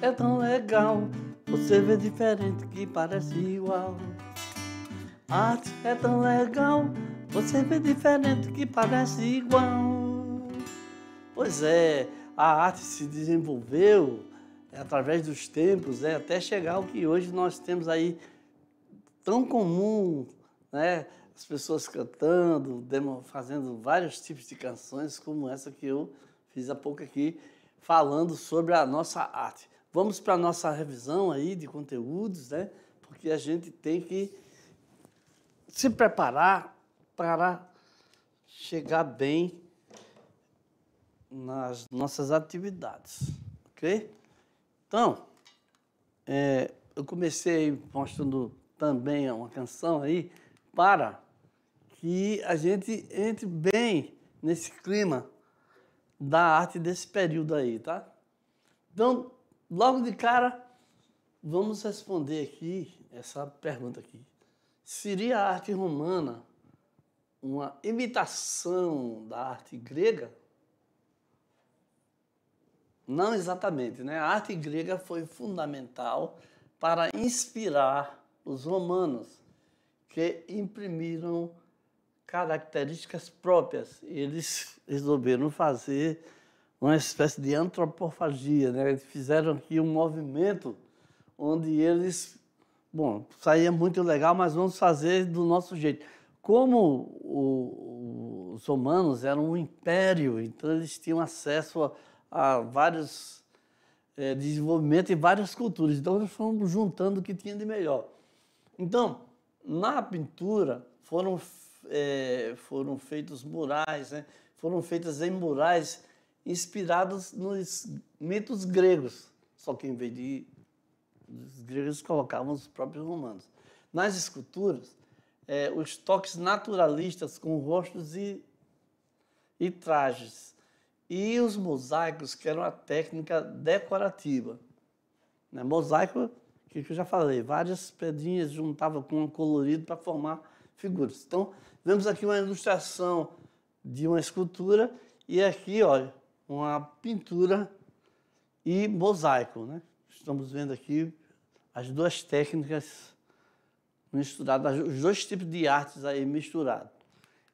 é tão legal. Você vê diferente que parece igual. Arte é tão legal. Você vê diferente que parece igual. Pois é, a arte se desenvolveu através dos tempos, né, até chegar ao que hoje nós temos aí tão comum, né? As pessoas cantando, demo, fazendo vários tipos de canções, como essa que eu fiz há pouco aqui, falando sobre a nossa arte. Vamos para a nossa revisão aí de conteúdos, né? Porque a gente tem que se preparar para chegar bem nas nossas atividades, ok? Então, é, eu comecei mostrando também uma canção aí para que a gente entre bem nesse clima da arte desse período aí, tá? Então, logo de cara, vamos responder aqui essa pergunta aqui. Seria a arte romana uma imitação da arte grega? Não exatamente, né? A arte grega foi fundamental para inspirar os romanos, que imprimiram características próprias. Eles resolveram fazer uma espécie de antropofagia, né? Eles fizeram aqui um movimento onde eles, bom, saía muito legal, mas vamos fazer do nosso jeito. Como o, os romanos eram um império, então eles tinham acesso a, a vários é, desenvolvimentos e várias culturas. Então eles foram juntando o que tinha de melhor. Então, na pintura foram é, foram feitos murais, né? foram feitas em murais inspirados nos mitos gregos, só que em vez de os gregos colocavam os próprios romanos. Nas esculturas, é, os toques naturalistas com rostos e, e trajes, e os mosaicos, que eram a técnica decorativa. Né? Mosaico, que, que eu já falei, várias pedrinhas juntavam com um colorido para formar figuras. Então, vemos aqui uma ilustração de uma escultura, e aqui, olha, uma pintura e mosaico. Né? Estamos vendo aqui as duas técnicas misturadas, os dois tipos de artes aí misturados.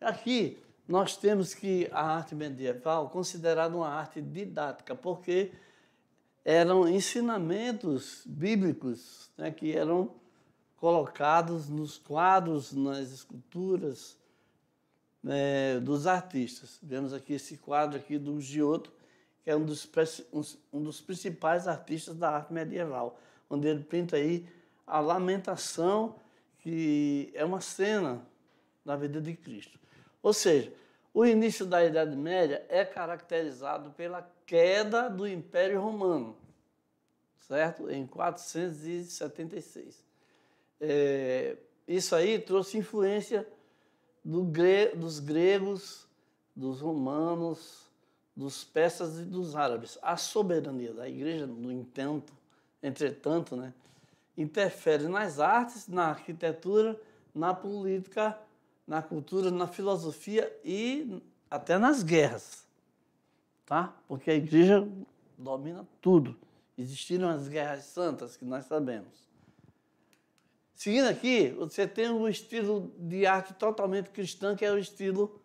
Aqui nós temos que a arte medieval considerada uma arte didática, porque eram ensinamentos bíblicos né, que eram colocados nos quadros, nas esculturas, né, dos artistas. Vemos aqui esse quadro aqui do Giotto, que é um dos, um dos principais artistas da arte medieval, onde ele pinta aí a lamentação, que é uma cena da vida de Cristo. Ou seja, o início da Idade Média é caracterizado pela queda do Império Romano, certo? Em 476. É, isso aí trouxe influência do gre dos gregos, dos romanos, dos persas e dos árabes. A soberania da igreja, no entanto, entretanto, né, interfere nas artes, na arquitetura, na política, na cultura, na filosofia e até nas guerras. Tá? Porque a igreja domina tudo. Existiram as guerras santas que nós sabemos. Seguindo aqui, você tem um estilo de arte totalmente cristã, que é o estilo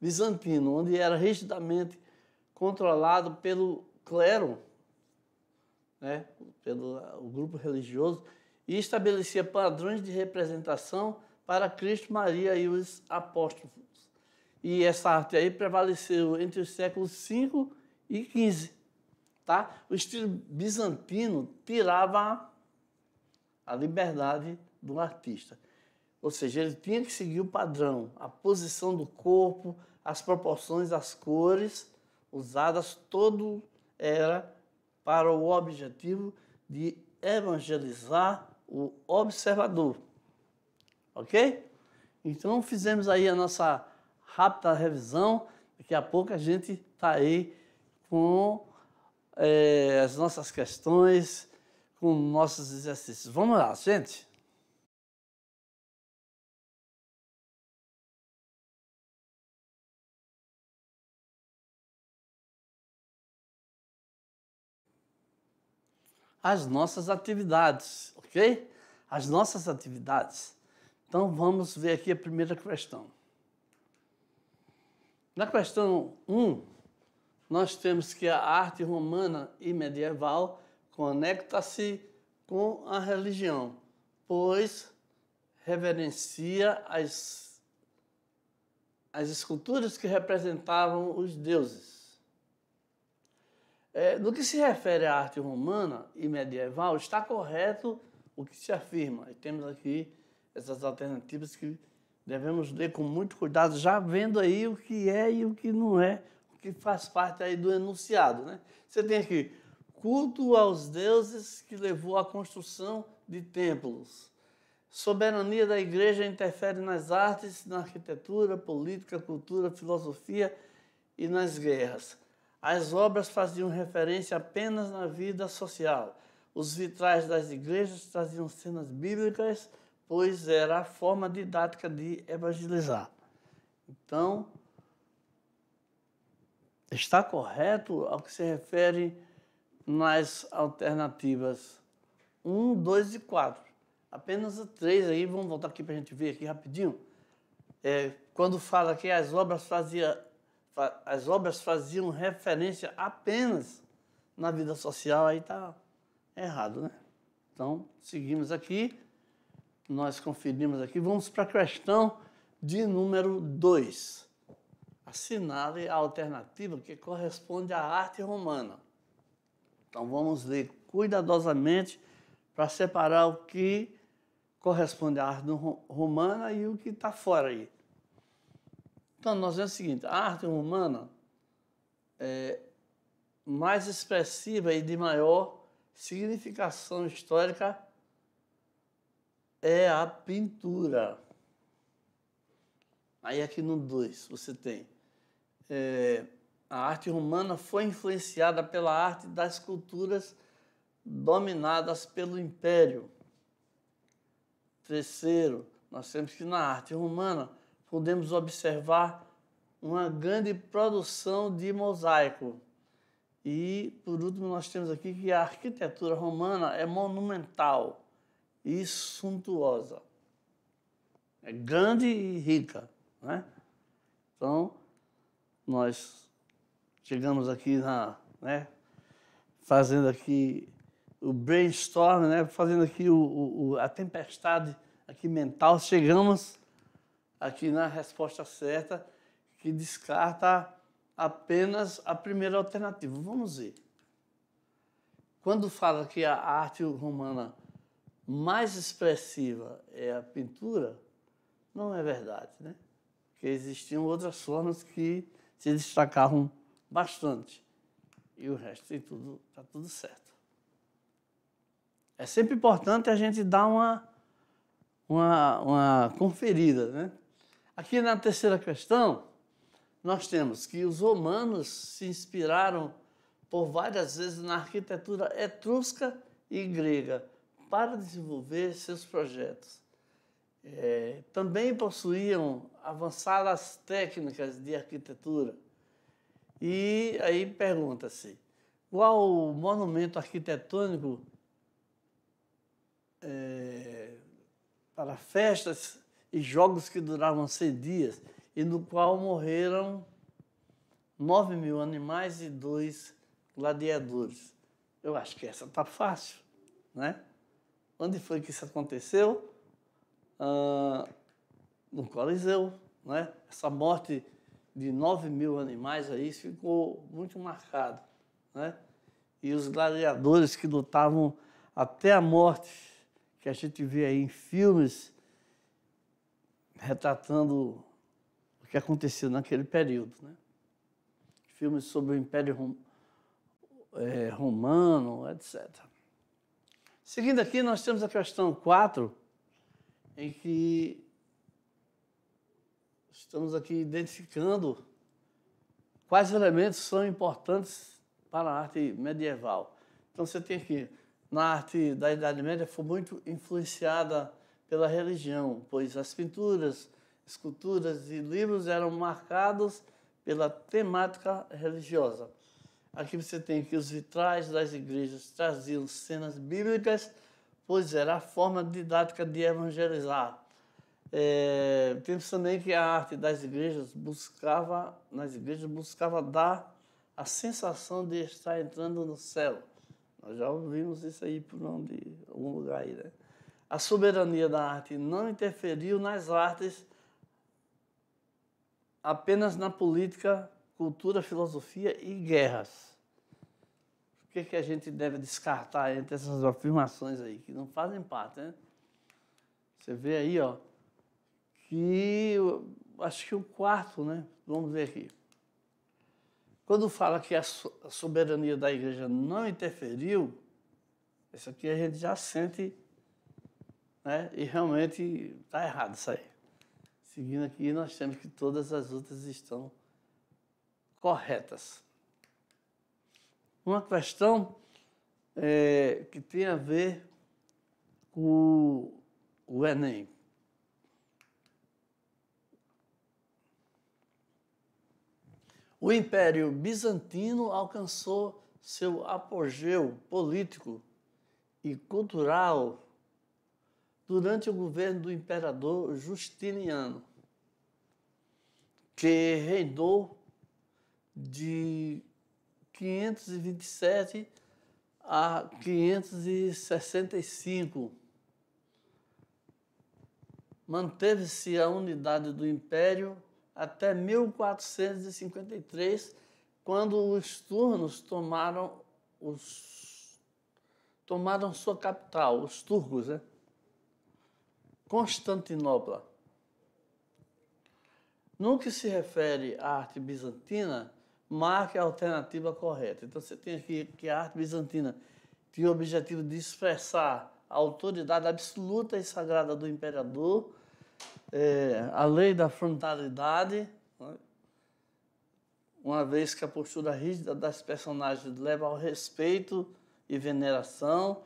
bizantino, onde era rigidamente controlado pelo clero, né, pelo o grupo religioso, e estabelecia padrões de representação para Cristo, Maria e os apóstolos. E essa arte aí prevaleceu entre os séculos 5 e 15. Tá? O estilo bizantino tirava a liberdade de um artista. Ou seja, ele tinha que seguir o padrão, a posição do corpo, as proporções, as cores usadas, todo era para o objetivo de evangelizar o observador. Ok? Então fizemos aí a nossa rápida revisão. Daqui a pouco a gente está aí com é, as nossas questões, com nossos exercícios. Vamos lá, gente! as nossas atividades, ok? As nossas atividades. Então vamos ver aqui a primeira questão. Na questão 1, nós temos que a arte romana e medieval conecta-se com a religião, pois reverencia as, as esculturas que representavam os deuses. É, no que se refere à arte romana e medieval, está correto o que se afirma. E temos aqui essas alternativas que devemos ler com muito cuidado, já vendo aí o que é e o que não é, o que faz parte aí do enunciado. Né? Você tem aqui culto aos deuses que levou à construção de templos. Soberania da igreja interfere nas artes, na arquitetura, política, cultura, filosofia e nas guerras. As obras faziam referência apenas na vida social. Os vitrais das igrejas traziam cenas bíblicas, pois era a forma didática de evangelizar. Então, está correto ao que se refere nas alternativas 1, 2 e 4. Apenas três aí, vamos voltar aqui para a gente ver aqui rapidinho. É, quando fala que as obras faziam as obras faziam referência apenas na vida social, aí está errado, né? Então, seguimos aqui, nós conferimos aqui, vamos para a questão de número 2. Assinale a alternativa que corresponde à arte romana. Então, vamos ler cuidadosamente para separar o que corresponde à arte romana e o que está fora aí. Então, nós vemos o seguinte: a arte romana é mais expressiva e de maior significação histórica é a pintura. Aí, aqui no 2, você tem. É, a arte romana foi influenciada pela arte das culturas dominadas pelo império. Terceiro, nós temos que na arte romana podemos observar uma grande produção de mosaico. E, por último, nós temos aqui que a arquitetura romana é monumental e suntuosa. É grande e rica. Né? Então, nós chegamos aqui na. Né, fazendo aqui o brainstorm, né, fazendo aqui o, o, a tempestade aqui mental, chegamos aqui na resposta certa, que descarta apenas a primeira alternativa. Vamos ver. Quando fala que a arte romana mais expressiva é a pintura, não é verdade, né? Porque existiam outras formas que se destacavam bastante. E o resto tem tudo, está tudo certo. É sempre importante a gente dar uma, uma, uma conferida, né? Aqui na terceira questão, nós temos que os romanos se inspiraram por várias vezes na arquitetura etrusca e grega para desenvolver seus projetos. É, também possuíam avançadas técnicas de arquitetura. E aí pergunta-se, qual monumento arquitetônico é, para festas e jogos que duravam 100 dias, e no qual morreram nove mil animais e dois gladiadores. Eu acho que essa tá fácil, né? Onde foi que isso aconteceu? Ah, no Coliseu, né? Essa morte de 9 mil animais aí ficou muito marcado, né? E os gladiadores que lutavam até a morte, que a gente vê aí em filmes retratando o que aconteceu naquele período. Né? Filmes sobre o Império Rom é, Romano, etc. Seguindo aqui, nós temos a questão 4, em que estamos aqui identificando quais elementos são importantes para a arte medieval. Então, você tem aqui, na arte da Idade Média, foi muito influenciada pela religião, pois as pinturas, esculturas e livros eram marcados pela temática religiosa. Aqui você tem que os vitrais das igrejas traziam cenas bíblicas, pois era a forma didática de evangelizar. É, temos também que a arte das igrejas buscava, nas igrejas buscava dar a sensação de estar entrando no céu. Nós já ouvimos isso aí por onde, algum lugar aí, né? a soberania da arte não interferiu nas artes, apenas na política, cultura, filosofia e guerras. O que, é que a gente deve descartar entre essas afirmações aí, que não fazem parte, né? Você vê aí, ó, que acho que o quarto, né? Vamos ver aqui. Quando fala que a soberania da igreja não interferiu, isso aqui a gente já sente né? E realmente está errado isso aí. Seguindo aqui, nós temos que todas as outras estão corretas. Uma questão é, que tem a ver com o Enem. O Império Bizantino alcançou seu apogeu político e cultural durante o governo do imperador Justiniano, que reinou de 527 a 565. Manteve-se a unidade do império até 1453, quando os turnos tomaram, os, tomaram sua capital, os turcos, né? Constantinopla. No que se refere à arte bizantina, marque a alternativa correta. Então você tem aqui que a arte bizantina tinha o objetivo de expressar a autoridade absoluta e sagrada do imperador, é, a lei da frontalidade, né? uma vez que a postura rígida das personagens leva ao respeito e veneração,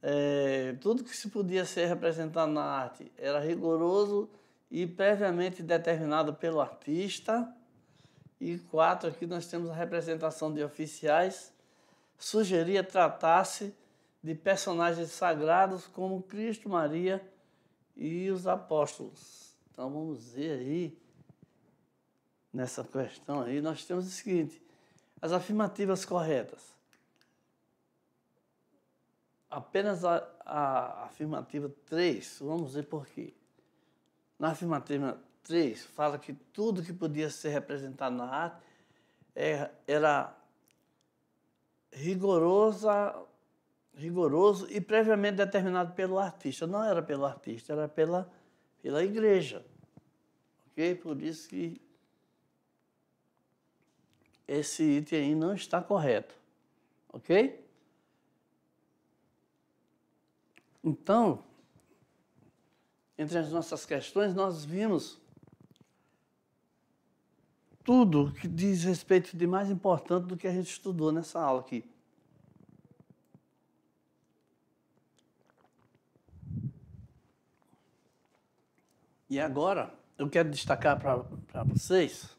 é, tudo que se podia ser representado na arte era rigoroso e previamente determinado pelo artista. E quatro, aqui nós temos a representação de oficiais, sugeria tratar-se de personagens sagrados como Cristo, Maria e os apóstolos. Então vamos ver aí, nessa questão aí, nós temos o seguinte, as afirmativas corretas apenas a, a afirmativa 3. Vamos ver por quê. Na afirmativa 3, fala que tudo que podia ser representado na arte é, era rigorosa, rigoroso e previamente determinado pelo artista. Não era pelo artista, era pela, pela igreja. Ok? Por isso que esse item aí não está correto. Ok? Então, entre as nossas questões, nós vimos tudo que diz respeito de mais importante do que a gente estudou nessa aula aqui. E agora, eu quero destacar para vocês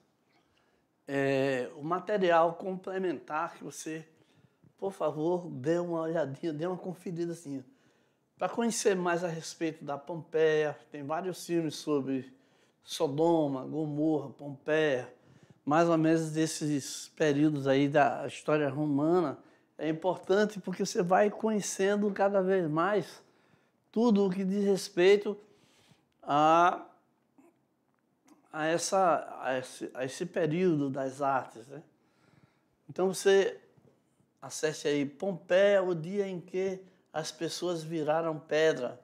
é, o material complementar que você, por favor, dê uma olhadinha, dê uma conferida assim. Para conhecer mais a respeito da Pompeia, tem vários filmes sobre Sodoma, Gomorra, Pompeia, mais ou menos desses períodos aí da história romana, é importante porque você vai conhecendo cada vez mais tudo o que diz respeito a, a, essa, a, esse, a esse período das artes. Né? Então você acesse aí Pompeia, o dia em que as pessoas viraram pedra.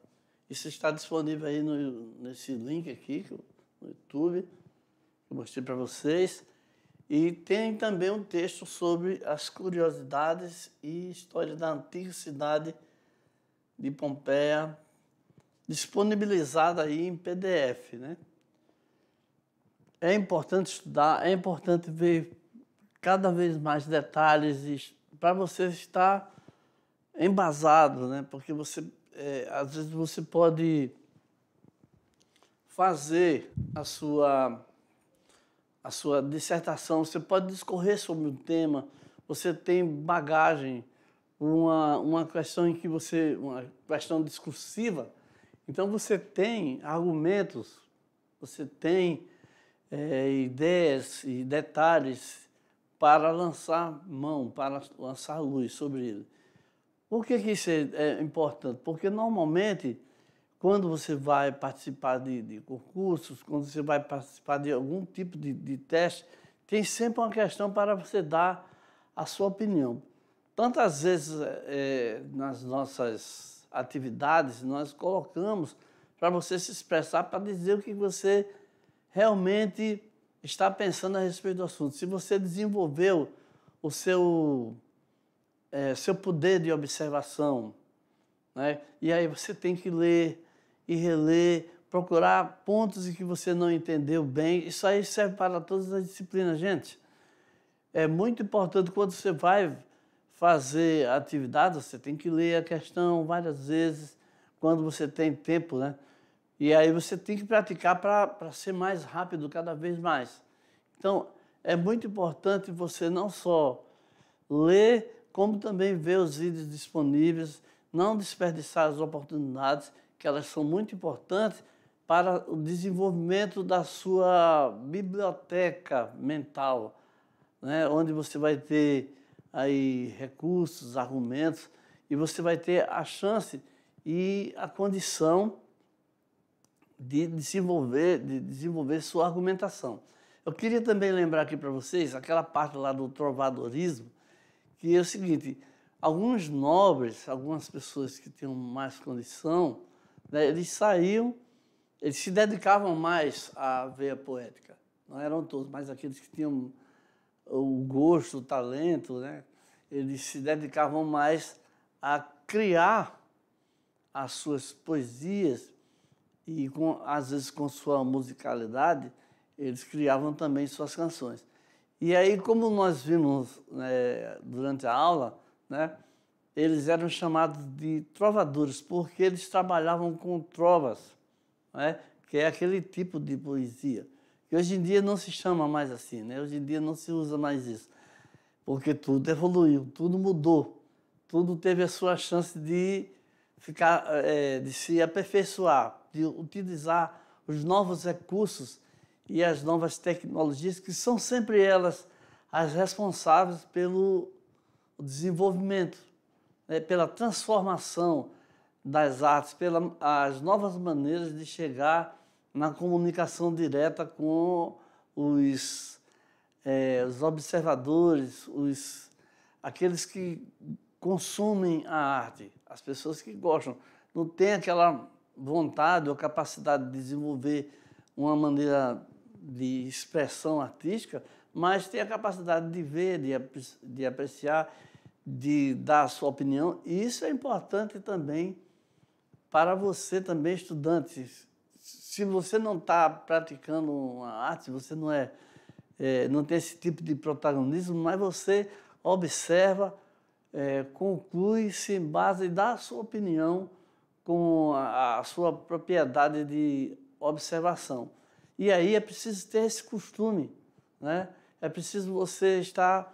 Isso está disponível aí no, nesse link aqui, no YouTube, que eu mostrei para vocês. E tem também um texto sobre as curiosidades e história da antiga cidade de Pompeia, disponibilizado aí em PDF, né? É importante estudar, é importante ver cada vez mais detalhes para você estar embasado, né? Porque você, é, às vezes, você pode fazer a sua, a sua dissertação, você pode discorrer sobre um tema, você tem bagagem, uma, uma questão em que você, uma questão discursiva, então você tem argumentos, você tem é, ideias e detalhes para lançar mão, para lançar luz sobre ele. Por que, que isso é, é, importante? Porque normalmente, quando você vai participar de, de, concursos, quando você vai participar de algum tipo de, de teste, tem sempre uma questão para você dar a sua opinião. Tantas vezes é, é nas nossas atividades, nós colocamos para você se expressar, para dizer o que você realmente está pensando a respeito do assunto. Se você desenvolveu o seu é, seu poder de observação. Né? E aí você tem que ler e reler, procurar pontos em que você não entendeu bem. Isso aí serve para todas as disciplinas, gente. É muito importante quando você vai fazer atividade, você tem que ler a questão várias vezes, quando você tem tempo, né? E aí você tem que praticar para ser mais rápido cada vez mais. Então, é muito importante você não só ler como também ver os vídeos disponíveis, não desperdiçar as oportunidades, que elas são muito importantes para o desenvolvimento da sua biblioteca mental, né? onde você vai ter aí recursos, argumentos, e você vai ter a chance e a condição de desenvolver, de desenvolver sua argumentação. Eu queria também lembrar aqui para vocês aquela parte lá do trovadorismo, que é o seguinte, alguns nobres, algumas pessoas que tinham mais condição, né, eles saíam, eles se dedicavam mais à veia poética. Não eram todos, mas aqueles que tinham o gosto, o talento, né, eles se dedicavam mais a criar as suas poesias e, com, às vezes, com sua musicalidade, eles criavam também suas canções. E aí, como nós vimos né, durante a aula, né, eles eram chamados de trovadores porque eles trabalhavam com trovas, né, que é aquele tipo de poesia. Que hoje em dia não se chama mais assim, né? hoje em dia não se usa mais isso, porque tudo evoluiu, tudo mudou, tudo teve a sua chance de, ficar, é, de se aperfeiçoar, de utilizar os novos recursos e as novas tecnologias, que são sempre elas as responsáveis pelo desenvolvimento, né, pela transformação das artes, pelas novas maneiras de chegar na comunicação direta com os, é, os observadores, os, aqueles que consumem a arte, as pessoas que gostam. Não tem aquela vontade ou capacidade de desenvolver uma maneira de expressão artística, mas tem a capacidade de ver, de, apreciar, de dar a sua opinião. E isso é importante também para você também, estudante. Se você não está praticando uma arte, você não é, é, não tem esse tipo de protagonismo, mas você observa, é, conclui-se em base a sua opinião com a, a sua propriedade de observação. E aí é preciso ter esse costume, né? É preciso você estar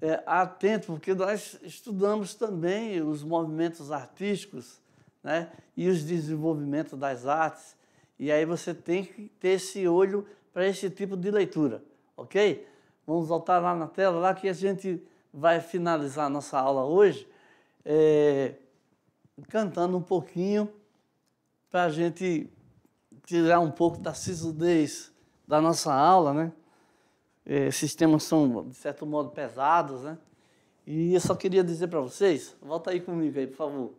é, atento, porque nós estudamos também os movimentos artísticos, né? E os desenvolvimentos das artes. E aí você tem que ter esse olho para esse tipo de leitura, ok? Vamos voltar lá na tela, lá que a gente vai finalizar a nossa aula hoje, é, cantando um pouquinho para a gente tirar um pouco da sisudez da nossa aula, né? Esses temas são, de certo modo, pesados, né? E eu só queria dizer para vocês, volta aí comigo aí, por favor.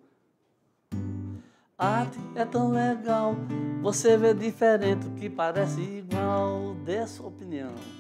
Arte é tão legal, você vê diferente o que parece igual. Dê sua opinião.